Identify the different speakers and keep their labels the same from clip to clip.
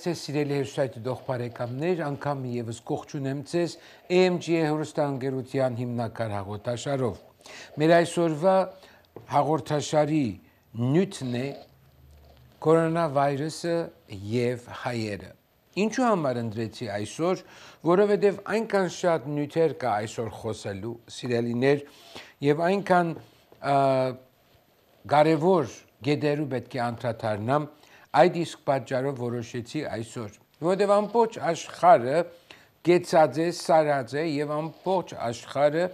Speaker 1: Բարև ձեզ սիրելի հերուսայտի դող բարեկամներ, անգամ եւս կողջունեմ ձեզ AMG հերոստանգերության հիմնակար հաղորդաշարով։ Մեր այսօրվա հաղորդաշարի նյութն է կորոնավայրուսը եւ հայերը։ Ինչու համար ընդրեցի այսօր, որովհետև այնքան շատ նյութեր կա այսօր խոսելու, սիրելիներ, եւ այնքան կարևոր գեդերու պետք է անդրադառնամ, Այդ իսկ պատճառով որոշեցի այսօր, որովհետև ամբողջ աշխարհը կեցած է, սարած է եւ ամբողջ աշխարհը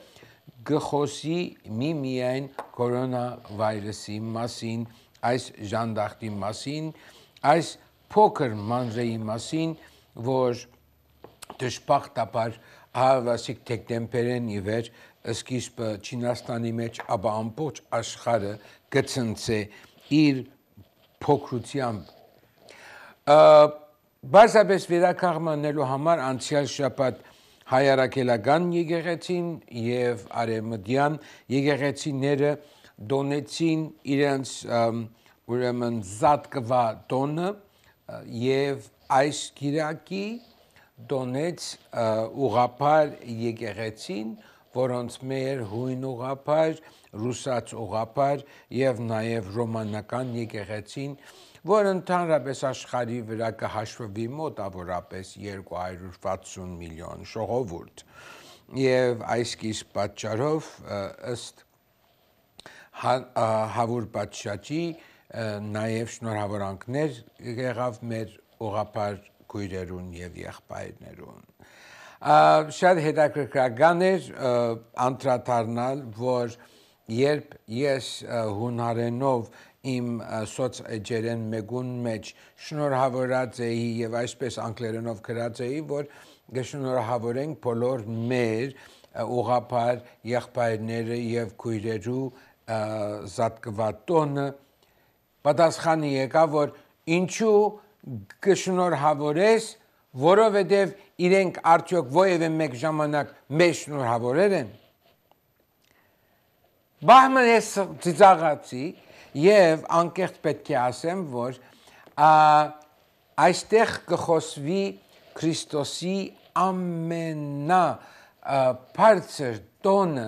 Speaker 1: գխոսի մի միայն կորոնավայրուսի մասին, այս ժանդախտի մասին, այս փոքր մանրեի մասին, որ դժբախտաբար հավասիկ դեկտեմբերին ի վեր սկիզբը Չինաստանի մեջ, ապա ամբողջ աշխարհը գցնցե իր փոքրությամբ բարձրապես վերականգնելու համար անցյալ շաբաթ հայարակելական եկեղեցին եւ արեմդյան եկեղեցիները դոնեցին իրենց ուրեմն զատկվա տոնը եւ այս գիրակի դոնեց ուղապար եկեղեցին եկեղեցին որոնց մեր հույն ուղափար, ռուսաց ուղափար եւ նաեւ ռոմանական եկեղեցին, որ ընդհանրապես աշխարհի վրա կհաշվվի մոտավորապես 260 միլիոն ժողովուրդ։ Եվ այս կիստ պատճառով ըստ հա, հավուր պատշաճի նաև շնորհավորանքներ եղավ մեր ուղափար քույրերուն եւ եղբայրներուն շատ հետաքրքրական էր անդրադառնալ, որ երբ ես հունարենով իմ սոց ջերեն մեգուն մեջ շնորհավորած էի եւ այսպես անգլերենով գրած էի, որ գշնորհավորենք բոլոր մեր ուղափար եղբայրները եւ քույրերու զատկվատոնը պատասխանը եկա որ ինչու գշնորհավորես որովհետև իրենք արդյոք ովևէ մեկ ժամանակ մեզ շնորհավորեր են։ Բահմանը ես ծիծաղացի եւ անկեղծ պետք է ասեմ, որ ա, այստեղ կխոսվի Քրիստոսի ամենա բարձր տոնը,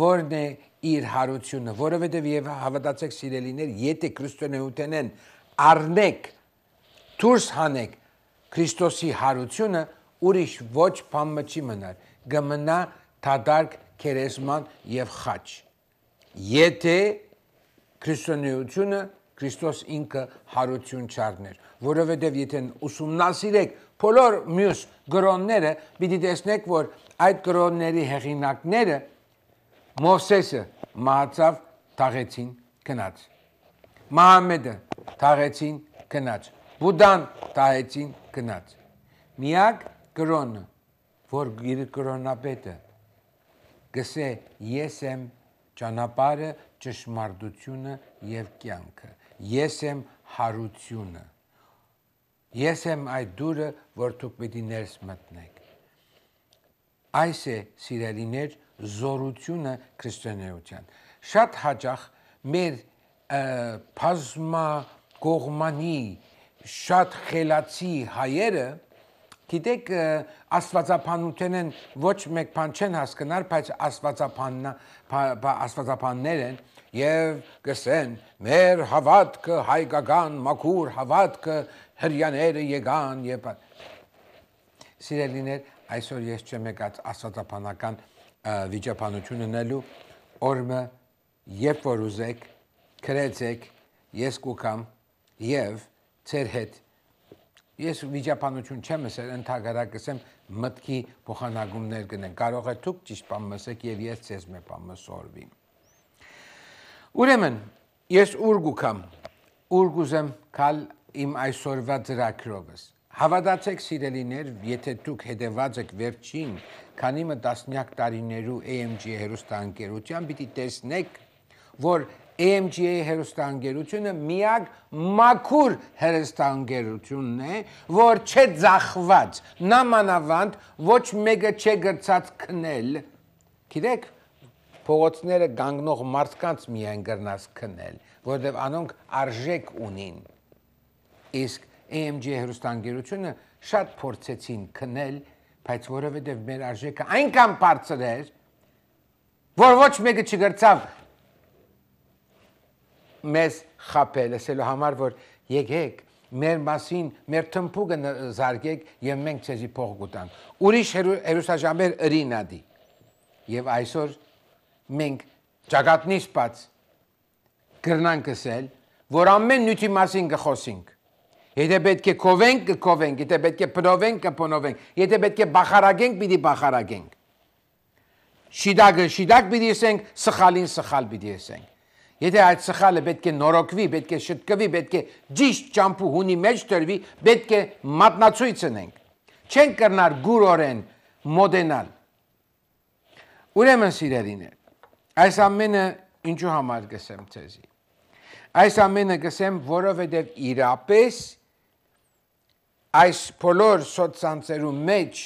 Speaker 1: որն է իր հարությունը, որովհետև եւ հավատացեք սիրելիներ, եթե քրիստոնեութեն են, առնեք, դուրս հանեք Քրիստոսի հարությունը ուրիշ ոչ բան չի մնար, գմնա թադարք քերեսման եւ խաչ։ Եթե քրիստոնեությունը Քրիստոս ինքը հարություն չառներ, որովհետև եթե ուսումնասիրեք բոլոր մյուս գրոնները, պիտի տեսնեք, որ այդ գրոնների հեղինակները Մովսեսը մահացավ թաղեցին գնաց։ Մահմեդը թաղեցին գնաց։ Բուդան տահեցին գնաց։ Միակ կրոնը, որ իր կրոնապետը գսե ես եմ ճանապարհը, ճշմարտությունը եւ կյանքը։ Ես եմ հարությունը։ Ես եմ այդ դուրը, որ դուք պետք է ներս մտնեք։ Այս է սիրելիներ զորությունը քրիստոնեության։ Շատ հաճախ մեր բազմա կողմանի շատ խելացի հայերը գիտեք աստվածապանություն են ոչ մեկ բան չեն հասկանալ, բայց աստվածապանն աստվածապաններ են եւ գսեն մեր հավատքը հայկական մաքուր հավատքը հрьяները եկան եւ Սիրելիներ, այսօր ես չեմ եկած աստվածապանական վիճապանություն ունելու օրը երբ որ ուզեք, քրեցեք, ես կուքամ եւ ձեր հետ։ Ես վիճապանություն չեմ ասել, ընդհանրապես եմ մտքի փոխանակումներ գնեն։ Կարող է դուք ճիշտ բան մսեք եւ ես ցեզ մե բան մսորվի։ Ուրեմն, ես ուրգուք եմ, ուրգուզ եմ քալ իմ այսօրվա ծրագրովս։ Հավատացեք սիրելիներ, եթե դուք հետևած եք վերջին քանի մը տասնյակ տարիներու AMG հերոստանգերության, պիտի տեսնեք, որ AMG-ի հերոստանգերությունը միակ մաքուր հերոստանգերությունն է, որ չէ ձախված, նամանավանդ ոչ մեկը չէ գրծած քնել։ Գիտեք, փողոցները գանգնող մարդկանց միայն գրնաս քնել, որովհետև անոնք արժեք ունին։ Իսկ AMG-ի հերոստանգերությունը շատ փորձեցին քնել, բայց որովհետև մեր արժեքը այնքան բարձր էր, որ ոչ մեկը չգրծավ մեզ խապել, ասելու համար, որ եկեք, մեր մասին, մեր թմփուկը զարգեք եւ մենք ցեզի փող կուտանք։ Ուրիշ հերուսաժամեր ըրինադի։ Եվ այսօր մենք ճակատնի սպած գրնանք ասել, որ ամեն նյութի մասին կխոսենք։ Եթե պետք է կովենք, կկովենք, եթե պետք է փնովենք, կփնովենք, եթե պետք է բախարագենք, պիտի բախարագենք։ Շիդակը շիդակ պիտի ասենք, սխալին սխալ պիտի ասենք։ Եթե այդ սխալը պետք է նորոգվի, պետք է շտկվի, պետք է ճիշտ ճամփու հունի մեջ տրվի, պետք է մատնացույց ընենք։ Չեն կրնար գուրորեն մոդենալ։ Ուրեմն սիրելիներ, այս ամենը ինչու համար գսեմ ցեզի։ Այս ամենը գսեմ, որովհետև իրապես այս բոլոր սոցցանցերու մեջ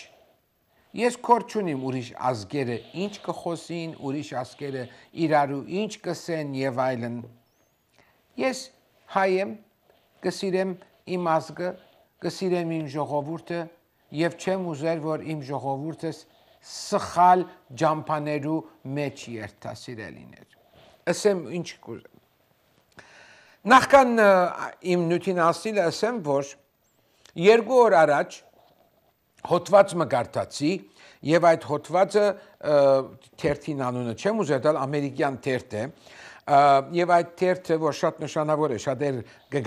Speaker 1: Ես կոր չունիմ ուրիշ ազգերը ինչ կխոսին, ուրիշ ազգերը իրարու ինչ կսեն եւ այլն։ Ես հայ եմ, կսիրեմ իմ ազգը, կսիրեմ իմ ժողովուրդը եւ չեմ ուզեր, որ իմ ժողովուրդս սխալ ջամփաներու մեջ երթասիրելիներ։ Ասեմ ինչ կուզեմ։ Նախքան իմ նյութին ասիլը ասեմ, որ երկու օր առաջ հոտված մը գարտացի եւ այդ հոտվածը թերթին անունը չեմ ուզել դալ ամերիկյան թերթ է եւ այդ թերթը որ շատ նշանավոր է շատ էլ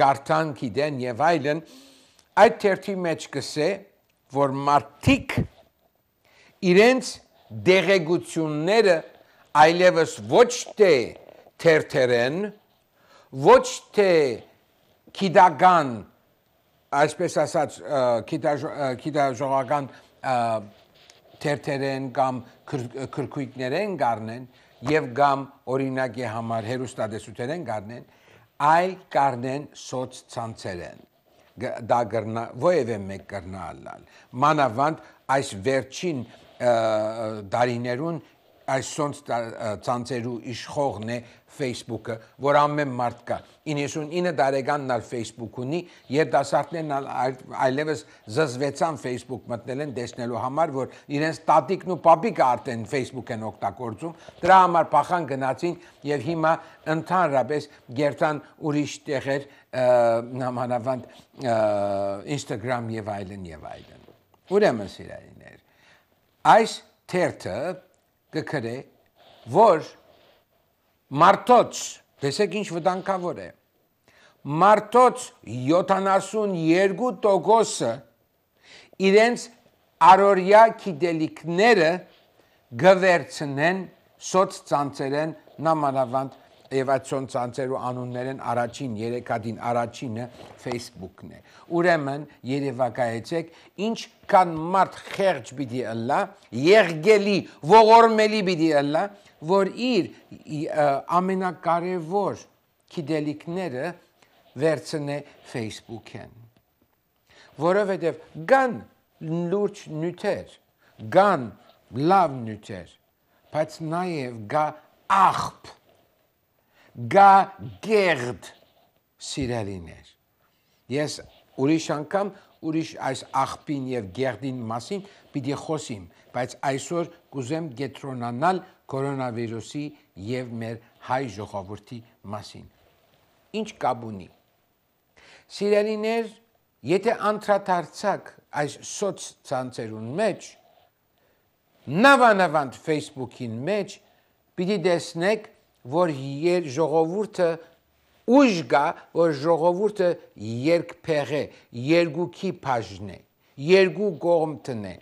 Speaker 1: գարտան կիդեն եւ այլն այդ թերթի մեջ կսե որ մարդիկ իրենց դեղեցությունները այլևս ոչ թե թերթերեն ոչ թե քիդական այսպես ասած քիտաժողական թերթերեն կամ քրքույկներեն գառնեն եւ կամ օրինակի համար հերոստատեսութերեն գառնեն այլ կառնեն սոց ցանցերեն դա գրնա ովևէ մեկ կրնալալ մանավանդ այս վերջին դարիներուն այս սոց ցանցերու իշխողն է Facebook-ը, որ ամեն մարդ կա։ 99 տարեկանն ալ Facebook ունի, երիտասարդներն ալ այլևս զզվեցան Facebook մտնել են տեսնելու համար, որ իրենց տատիկն ու պապիկը արդեն Facebook են օգտագործում։ Դրա համար փախան գնացին եւ հիմա ընդհանրապես գերտան ուրիշ տեղեր նամանավանդ Instagram եւ այլն եւ այլն։ Ուրեմն սիրալիներ, այս թերթը կգրե որ Մարտոց, տեսեք ինչ վտանգավոր է։ Մարտոց 72%-ը իրենց արորյա գիտելիքները գվերցնեն սոցցանցերեն նամանավանդ եւ այդ ցանցերու անուններն առաջին երեքադին առաջինը Facebook-ն է։ Ուրեմն երևակայեցեք, ինչ կան մարդ խեղճ պիտի ըլլա, եղգելի, ողորմելի պիտի ըլլա, որ իր ամենակարևոր գիտելիքները վերցնե Facebook-ին որովհետև կան լուրջ նյութեր, կան լավ նյութեր, բայց նաև կա աղբ, կա գերդ սիրելիներ։ Ես ուրիշ անգամ ուրիշ այս աղբին եւ գերդին մասին պիտի խոսեմ, բայց այսօր կուզեմ գետրոնանալ կորոնավիրուսի եւ մեր հայ ժողովրդի մասին։ Ինչ կապ ունի։ Սիրելիներ, եթե անդրադարձակ այս սոցցանցերուն մեջ նավանավանդ Facebook-ին մեջ պիտի տեսնեք, որ եր ժողովուրդը ուժ գա, որ ժողովուրդը երկփեղե, երկուքի բաժն է, երկու կողմ տնեն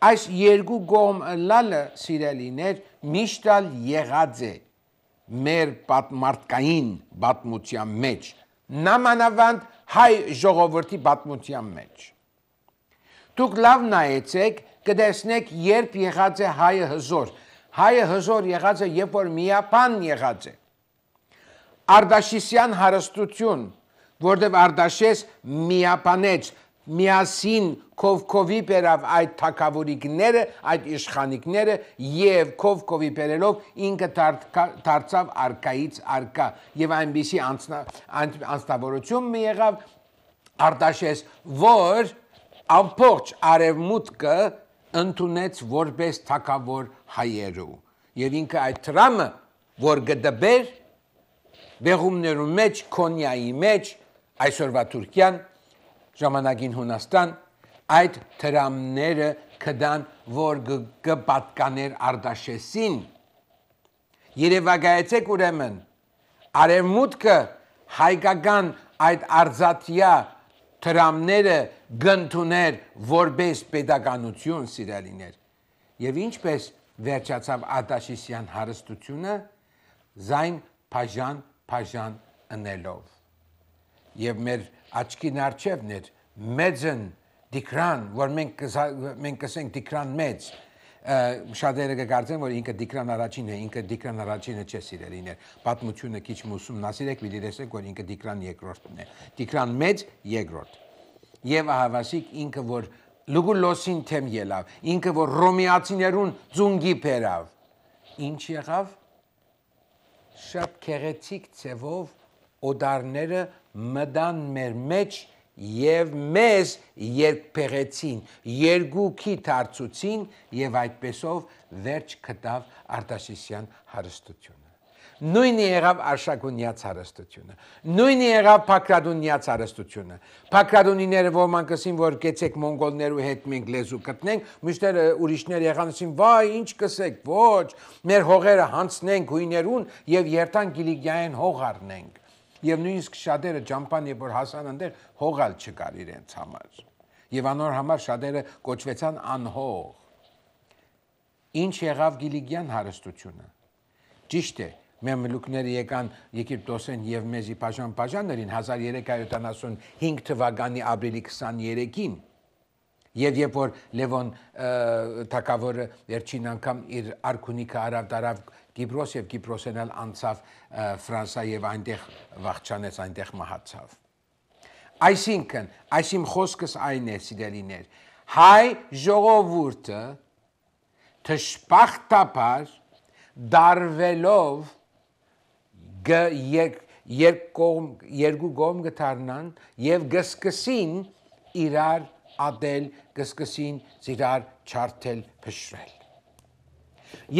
Speaker 1: Այս երկու գոմ լալը սիրելիներ միշտ ալ եղած է մեր պատմարդկային պատմության մեջ, նամանավանդ հայ ժողովրդի պատմության մեջ։ Դուք լավ նայեցեք, կտեսնեք, երբ եղած է հայը հզոր։ Հայը հզոր եղած է, երբ որ միապան եղած է։ Արդաշիսյան հարստություն, որտեղ Արդաշես միապանեց միասին Կովկովի բերավ այդ թակավորիկները, այդ իշխանիկները եւ Կովկովի բերելով ինքը դարձավ արկայից արկա եւ այնպիսի անցնա անստավորություն մի եղավ Արտաշես, որ ամբողջ արևմուտքը ընդունեց որպես թակավոր հայերու եւ ինքը այդ տրամը որ գդբեր բեղումներու մեջ կոնյայի մեջ այսօրվա Թուրքիան ժամանակին Հունաստան, այդ թրամները կդան, որ կպատկաներ Արդաշեսին։ Երևակայեցեք ուրեմն, արևմուտքը հայկական այդ արձատյա թրամները գնդուներ որպես պետականություն սիրալիներ։ Եվ ինչպես վերջացավ Ատաշիսյան հարստությունը, զայն բաժան բաժան ընելով։ Եվ մեր աչքին արջևն էր մեծն դիկրան որ մենք մենք կսենք դիկրան մեծ շատերը կգործեն որ ինքը դիկրան առաջինն է ինքը դիկրան առաջինը չէ սիրելիներ պատմությունը քիչ մուսում նասիրեք մի դեսեք որ ինքը դիկրան երկրորդն է դիկրան մեծ երկրորդ եւ ահավասիկ ինքը որ լուգու լոսին թեմ ելավ ինքը որ ռոմիացիներուն ձունգի բերավ ինչ եղավ շատ քեղեցիկ ցևով օդարները մտան մեր մեջ եւ մեզ երկփեղեցին, երկուքի դարձուցին եւ այդպեսով վերջ կտավ Արտաշեսյան հարստությունը։ Նույնը եղավ Արշակունյաց հարստությունը։ Նույնը եղավ Փակրադունյաց հարստությունը։ Փակրադունիները ոմանք ասին, որ գեցեք մոնգոլներու հետ մենք լեզու գտնենք, միշտերը ուրիշներ եղան ասին, վայ, ինչ կսեք, ոչ, մեր հողերը հանցնենք հույներուն եւ երթան գիլիգյային հող առնենք եւ նույնիսկ շատերը ջամփան երբ որ հասան այնտեղ հողալ չկար իրենց համար։ Եվ անոր համար շատերը կոչվեցան անհող։ Ինչ եղավ Գիլիգյան հարստությունը։ Ճիշտ է, մեմլուկները եկան Եգիպտոսեն եւ մեզի բաժան բաժաններին 1375 թվականի ապրիլի 23-ին Եվ երբ որ Լևոն Թակավորը վերջին անգամ իր արքունիքը արավ դարավ Կիպրոս եւ Կիպրոսեն էլ անցավ Ֆրանսա եւ այնտեղ վախճանեց, այնտեղ մահացավ։ Այսինքն, այս իմ խոսքս այն է, սիրելիներ, հայ ժողովուրդը թշպախտապար դարվելով երկու կողմ գտարնան եւ գսկսին իրար ատել, կսկսին զիրար չարթել, փշրել։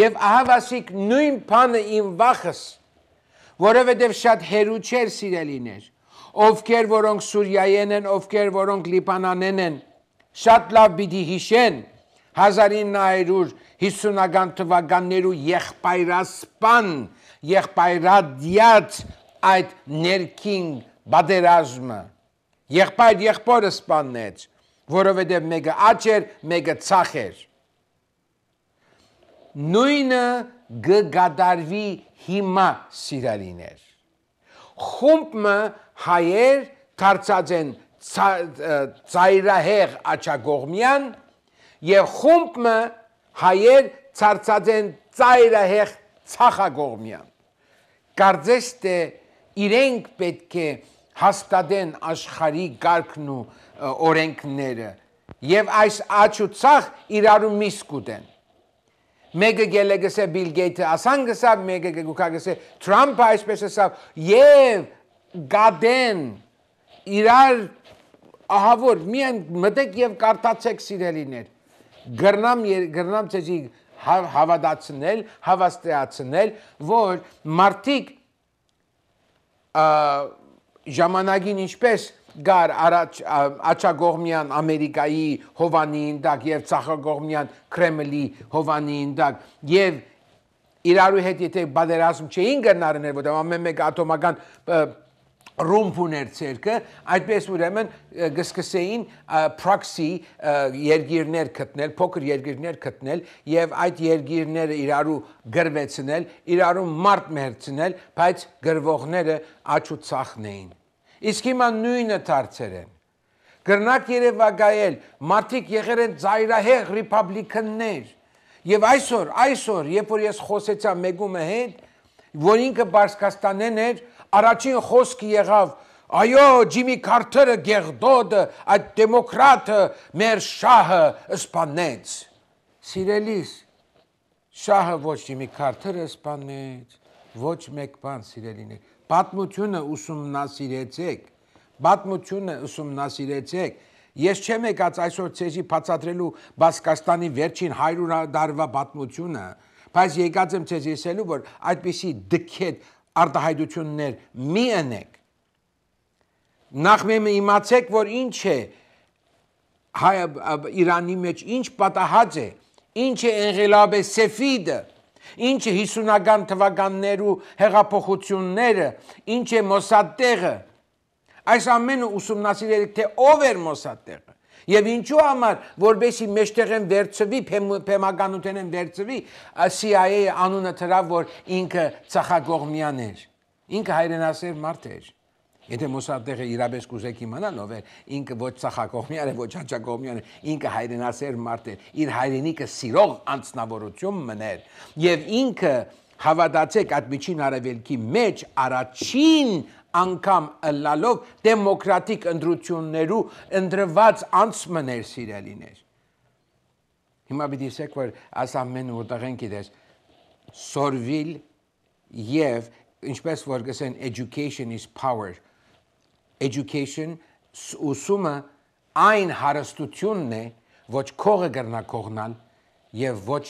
Speaker 1: Եվ ահավասիկ նույն բանը իմ վախս, որովհետև շատ հերու չէր սիրելիներ, ովքեր որոնք Սուրիայեն են, ովքեր որոնք Լիբանանեն են, շատ լավ պիտի հիշեն 1950-ական թվականներու եղբայրասպան, եղբայրադյաց այդ ներքին բادرազմը եղբայր եղբորը սպանեց որովհետև մեկը աճ էր, մեկը ցախ էր։ Նույնը գդարվի հիմա սիրալիներ։ Խումբը հայեր դարձած են ծայրահեղ աչագողմյան եւ խումբը հայեր ծարծած են ծայրահեղ ցախագողմյան։ Կարծես թե իրենք պետք է հաստատեն աշխարհի կարգն ու օրենքները եւ այս աչուցախ իրարու միսկ ուտեն մեկը գելեգսե բիլ գեյթը ասան գսա մեկը գուկագսե թրամփը այսպես ասա եւ գադեն իրար ահա որ միայն մտեք եւ կարտացեք սիրելիներ գրնամ գրնամ ցեզի հա, հավատացնել հավաստիացնել որ մարդիկ ժամանակին ինչպես գար առաջ աչագողմյան ամերիկայի հովանի ընդակ եւ ցախագողմյան կրեմլի հովանի ընդակ եւ իրարու հետ եթե բادرազմ չէին գնարներ, որտեղ ամեն մեկ ատոմական ռումբ ուներ ցերկը, այդպես ուրեմն գսկսեին proxy երգիրներ գտնել, փոքր երգիրներ գտնել եւ այդ երգիրները իրարու գրվեցնել, իրարու մարդ մերցնել, բայց գրվողները աչու ցախն էին։ Իսկ հիմա նույնը դարձեր են։ Գրնակ Երևանայել մարդիկ եղեր են ծայրահեղ ռեպուբլիկաններ։ Եվ այսօր, այսօր, երբ որ ես խոսեցա մեկումը հետ, որ ինքը Բարսկաստանեն էր, առաջին խոսքը եղավ Այո, Ջիմի Քարթերը գեղդոդը, այդ դեմոկրատը մեր շահը սպանեց։ Սիրելիս, շահը ոչ Ջիմի Քարթերը սպանեց, ոչ մեկ բան սիրելին է։ Պատմությունը ուսումնասիրեցեք, պատմությունը ուսումնասիրեցեք, Ես չեմ եկած այսօր ցեզի բացատրելու Բասկաստանի վերջին 100 դարվա պատմությունը, բայց եկած եմ ցեզ եսելու, որ այդպիսի դքետ արտահայտություններ մի ընեք։ Նախ մենք իմացեք, որ ինչ է հայ Իրանի մեջ ինչ պատահած է, ինչ է Էնղելաբ Սեֆիդը, ինչ է 50-ական թվականներու հեղափոխությունները, ինչ է Մոսադեղը։ Այս ամենը ուսումնասիրել եք թե ով էր Մոսադեղը Եվ ինչու համար, որբեսի մեջտեղ են վերցվի, պեմականութեն են վերցվի, CIA անունը թրավ, որ ինքը ծախագողմյան էր, ինքը հայրենասեր մարդ էր։ Եթե Մոսադեղը իրապես կուզեք իմանալ, ով էր, ինքը ոչ ծախակողմյան է, ոչ հաճակողմյան է, ինքը հայրենասեր մարդ էր, իր հայրենիքը սիրող անձնավորություն մներ եւ ինքը հավատացեք այդ միջին արևելքի մեջ առաջին անգամ ըլլալով դեմոկրատիկ ընդրություններու ընդրված անցմը ներ սիրելիներ։ Հիմա պիտի ասեք, որ աս ամենը որտեղ են գիտես, սորվիլ եւ ինչպես որ գսեն education is power, education ուսումը այն հարստությունն է, ոչ քողը գրնա կողնալ եւ ոչ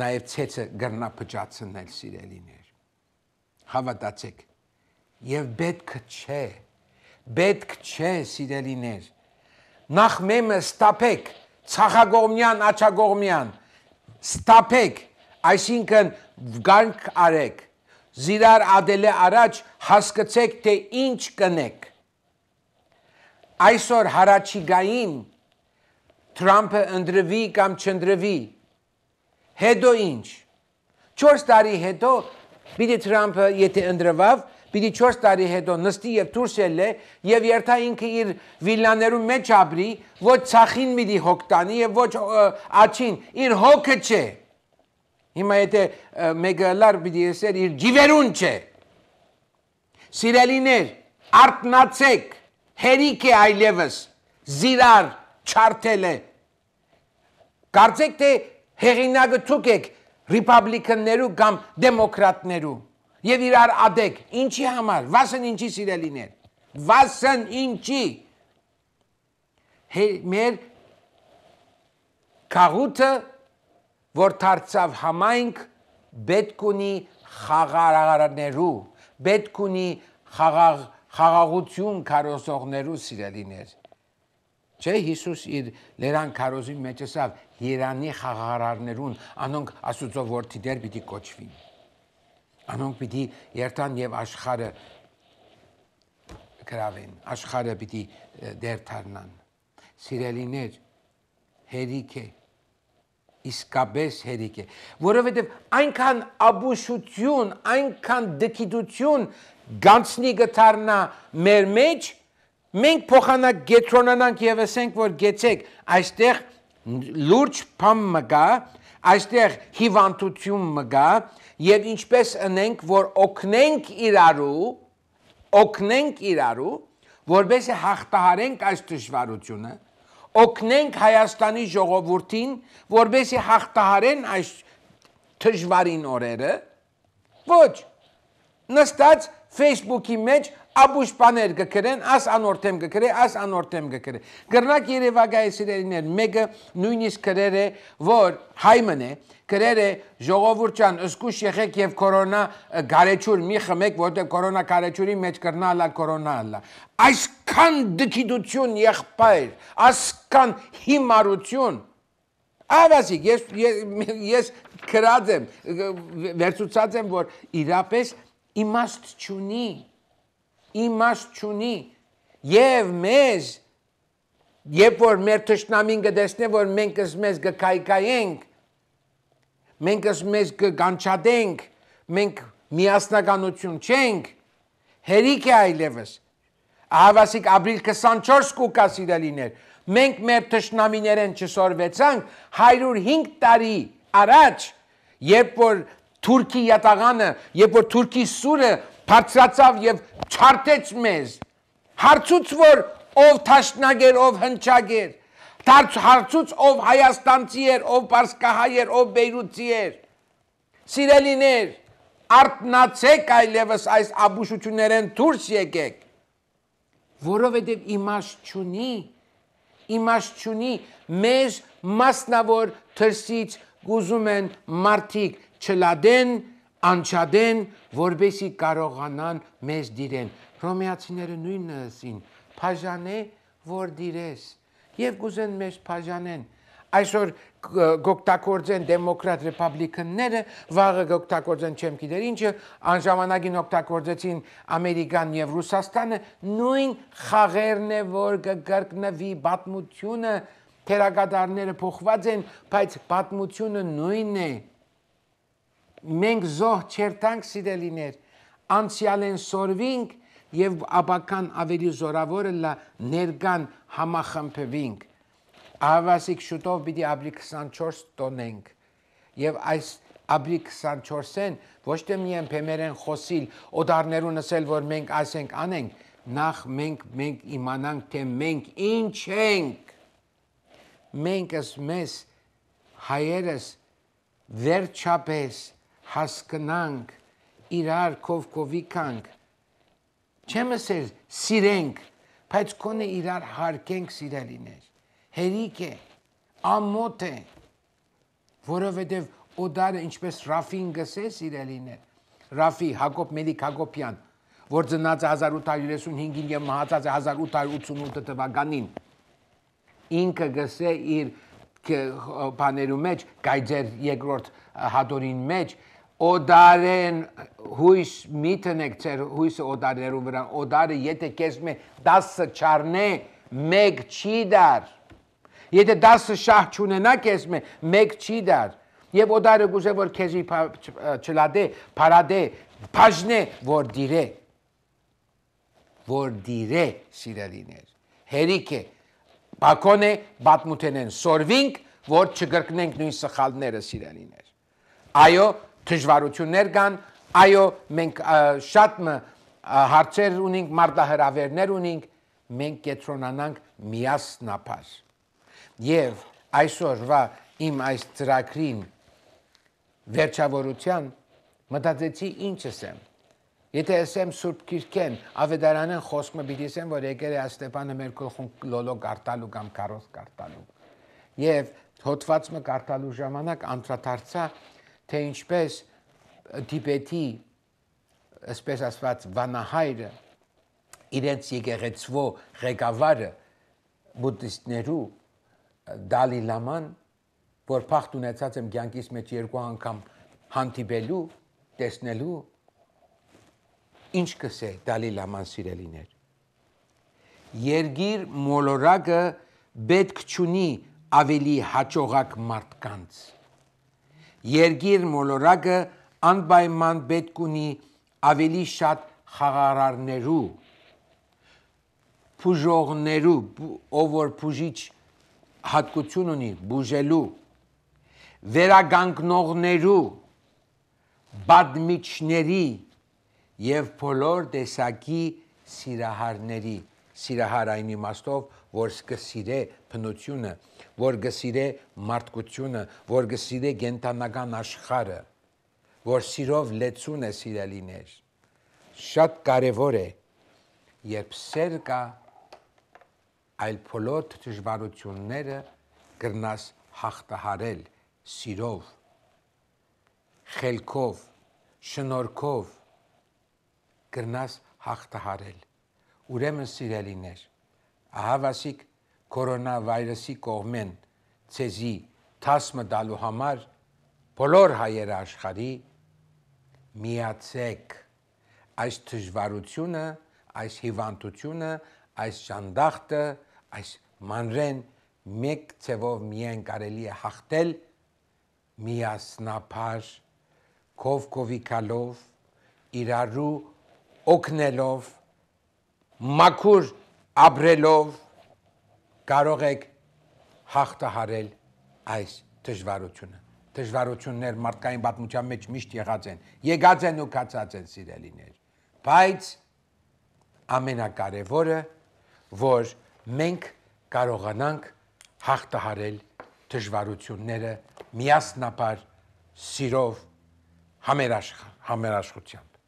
Speaker 1: նաև ցեցը գրնա փճացնել սիրելիներ։ Հավատացեք Եվ պետք չէ։ Պետք չէ, սիրելիներ։ Նախ մեմը ստապեք, ցախագողմյան, աչագողմյան։ Ստապեք, այսինքն գանք արեք։ Զիրար ադելե առաջ հասկացեք, թե ինչ կնեք։ Այսօր հարաճիգային Թրամփը ընդրվի կամ չընդրվի։ Հետո ինչ։ 4 տարի հետո Պիտի Թրամփը, եթե ընդրվավ, պիտի 4 տարի հետո նստի եւ դուրս ելե եւ երթա ինքը իր վիլաներու մեջ ապրի, ոչ ցախին մի հոգ տանի եւ ոչ աչին, իր հոգը չէ։ Հիմա եթե մեկը լար պիտի եսեր իր ջիվերուն չէ։ Սիրելիներ, արտնացեք, հերիք է այլևս, զիրար, չարթել է։ Կարծեք թե հեղինակը ցուկեք ռիպաբլիկաներու կամ դեմոկրատներու եւ իրար ադեք։ Ինչի համար։ Վասն ինչի սիրելիներ։ Վասն ինչի։ Հե մեր քաղուտը որ դարձավ համայնք պետք ունի խաղարարներու, պետք ունի խաղաղ խաղաղություն կարոսողներու սիրելիներ։ Չէ Հիսուս իր լերան կարոզի մեջ ասավ՝ «Երանի խաղարարներուն, անոնք Աստուծո որդիներ պիտի կոչվին»։ Անոնք պիտի երթան եւ աշխարը գրավեն, աշխարը պիտի դեր թարնան։ Սիրելիներ, հերիք է, իսկապես հերիք է, որովհետև այնքան աբուշություն, այնքան դքիդություն գանցնի գտարնա մեր մեջ, մենք փոխանակ գետրոնանանք եւ ասենք, որ գեցեք, այստեղ լուրջ փամը գա, այստեղ հիվանդություն մգա եւ ինչպես ընենք որ օգնենք իրարու օգնենք իրարու որբեսի հաղթահարենք այս դժվարությունը օգնենք Հայաստանի ժողովրդին որբեսի հաղթահարեն այս դժվարին օրերը ոչ նստած Facebook-ի մեջ ապուշ բաներ գկրեն, աս անորթեմ գկրե, աս անորթեմ գկրե։ Գրնակ Երևանայի սիրելիներ, մեկը նույնիսկ գրեր է, որ հայմն է, գրեր է ժողովուրդյան ըսկուշ եղեք եւ կորոնա գարեջուր մի խմեք, որտեղ կորոնա գարեջուրի մեջ կրնալա կորոնալա։ Այսքան դքիդություն եղբայր, ասքան հիմարություն Ավազիկ, ես ես ես քրած եմ, վերցուցած եմ, որ իրապես իմաստ չունի իմաստ չունի եւ մեզ երբ որ մեր ճշնամին կդեսնե որ մենք ես մեզ կկայկայենք մենք ես մեզ կգանչադենք մենք միասնականություն չենք հերիք է այլևս ահավասիկ ապրիլ 24 կուկա սիրելիներ մենք մեր ճշնամիներեն չսորվեցանք 105 տարի առաջ երբ որ Թուրքի յատաղանը, երբ որ Թուրքի սուրը բարձրացավ եւ չարտեց մեզ։ Հարցուց որ ով ճաշնագեր, ով հնչագեր, դարձ հարցուց ով հայաստանցի էր, ով պարսկահայ էր, ով բեյրութի էր։ Սիրելիներ, արտնացեք այլևս այս աբուշություններեն դուրս եկեք, որովհետև իմաստ չունի, իմաստ չունի մեզ մասնավոր թրսից գուզում են մարդիկ չլադեն անչադեն, որբեսի կարողանան մեզ դիրեն։ Հռոմեացիները նույնսին բաժանե, որ դիրես եւ գուզեն մեզ բաժանեն։ Այսօր գոկտակորձեն դեմոկրատ ռեպուբլիկանները, վաղը գոկտակորձեն չեմ գիտեր ինչը, անժամանագին օգտագործեցին Ամերիկան եւ Ռուսաստանը, նույն խաղերն է, որ կգրկնվի պատմությունը, թերագադարները փոխված են, բայց պատմությունը նույնն է։ նույն է մենք զոհ չերտանք սիրելիներ, անցյալեն սորվինք եւ ապական ավելի զորավորը լա ներկան համախմբվինք։ Ահավասիկ շուտով պիտի ապրի 24 տոնենք եւ այս ապրի 24-ին ոչ թե միայն բեմերեն խոսիլ օդարներու նսել որ մենք ասենք անենք նախ մենք մենք իմանանք թե մենք ինչ ենք մենք ես մեզ հայերս վերջապես հասկնանք իրար կովկովի կանք չեմ ասել սիրենք բայց կոնե իրար հարկենք սիրելիներ հերիք է ամոթ է որովհետև օդարը ինչպես ռաֆին գսես իրելիներ ռաֆի հակոբ մելիք հակոբյան որ ծնած է 1835-ին եւ մահացած է 1888 թվականին ինքը գսե իր բաներու մեջ գայձեր երկրորդ հադորին մեջ օդարեն հույս մի տնեք ձեր հույսը օդարներու վրա օդարը եթե քեզ մե 10 չառնե մեկ չի դար եթե 10 շահ չունենա քեզ մե մեկ չի դար եւ օդարը գուզե որ քեզի չլադե պարադե բաժնե որ դիրե որ դիրե սիրելիներ հերիք է բակոնե բատմութենեն սորվինք որ չգրկնենք նույն սխալները սիրելիներ այո դժվարություններ կան, այո, մենք շատ հարցեր ունենք, մարդահրավերներ ունենք, մենք կենտրոնանանք միասնապար։ Եվ այսօրվա իմ այս ծրագրին վերջավորության մտածեցի ինչ ասեմ։ Եթե ասեմ Սուրբ Կիրքեն, ավետարանեն խոսքը պիտի ասեմ, որ եկել է Աստեփանը մեր գլխուն լոլո կարտալու կամ կարոս կարտալու։ Եվ հոդվածը կարտալու ժամանակ անդրադարձա թե ինչպես Տիբետի ասպես ասված վանահայրը իրենց եկեղեցվո ղեկավարը բուդդիստներու Դալի Լաման որ փախտ ունեցած եմ ցանկից մեջ երկու անգամ հանդիպելու տեսնելու ինչ կսե Դալի Լաման սիրելիներ երգիր մոլորակը պետք չունի ավելի հաջողակ մարդկանց Երգիր մոլորակը անպայման պետք ունի ավելի շատ խաղարարներու, բուժողներու, ով որ բուժիչ հատկություն ունի բուժելու, վերագանքնողներու, բադմիչների եւ բոլոր տեսակի սիրահարների, սիրահարային իմաստով, որ սկսիրե բնությունը որ գսիրե մարդկությունը, որ գսիրե գենտանական աշխարը, որ սիրով լեցուն է սիրելիներ։ Շատ կարևոր է, երբ սեր կա, այլ փոլոր դժվարությունները կրնաս հաղթահարել սիրով, խելքով, շնորհքով կրնաս հաղթահարել։ Ուրեմն սիրելիներ, ահա վասիկ կորոնավայրուսի կողմեն ցեզի թասմը դալու համար բոլոր հայեր աշխարհի միացեք այս դժվարությունը, այս հիվանդությունը, այս ճանդախտը, այս մանրեն մեկ ցևով միայն կարելի է հաղթել միասնապար կովկովիկալով իրարու օկնելով մաքուր ապրելով կարող եք հաղթահարել այս դժվարությունը։ Դժվարություններ մարդկային պատմության մեջ միշտ եղած են, եկած են ու կացած են սիրելիներ։ Բայց ամենակարևորը, որ մենք կարողանանք հաղթահարել դժվարությունները միասնապար սիրով համերաշխ համերաշխությամբ։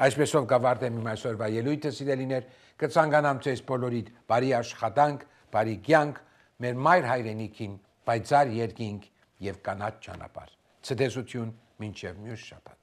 Speaker 1: Այսպեսով գավարտեմ իմ այսօրվա ելույթը, սիրելիներ, կցանկանամ ցեզ բոլորիդ բարի աշխատանք, բարի կյանք մեր մայր հայրենիքին, պայծառ երկինք եւ կանաչ ճանապարհ։ Ցտեսություն ոչ միայն շաբաթ։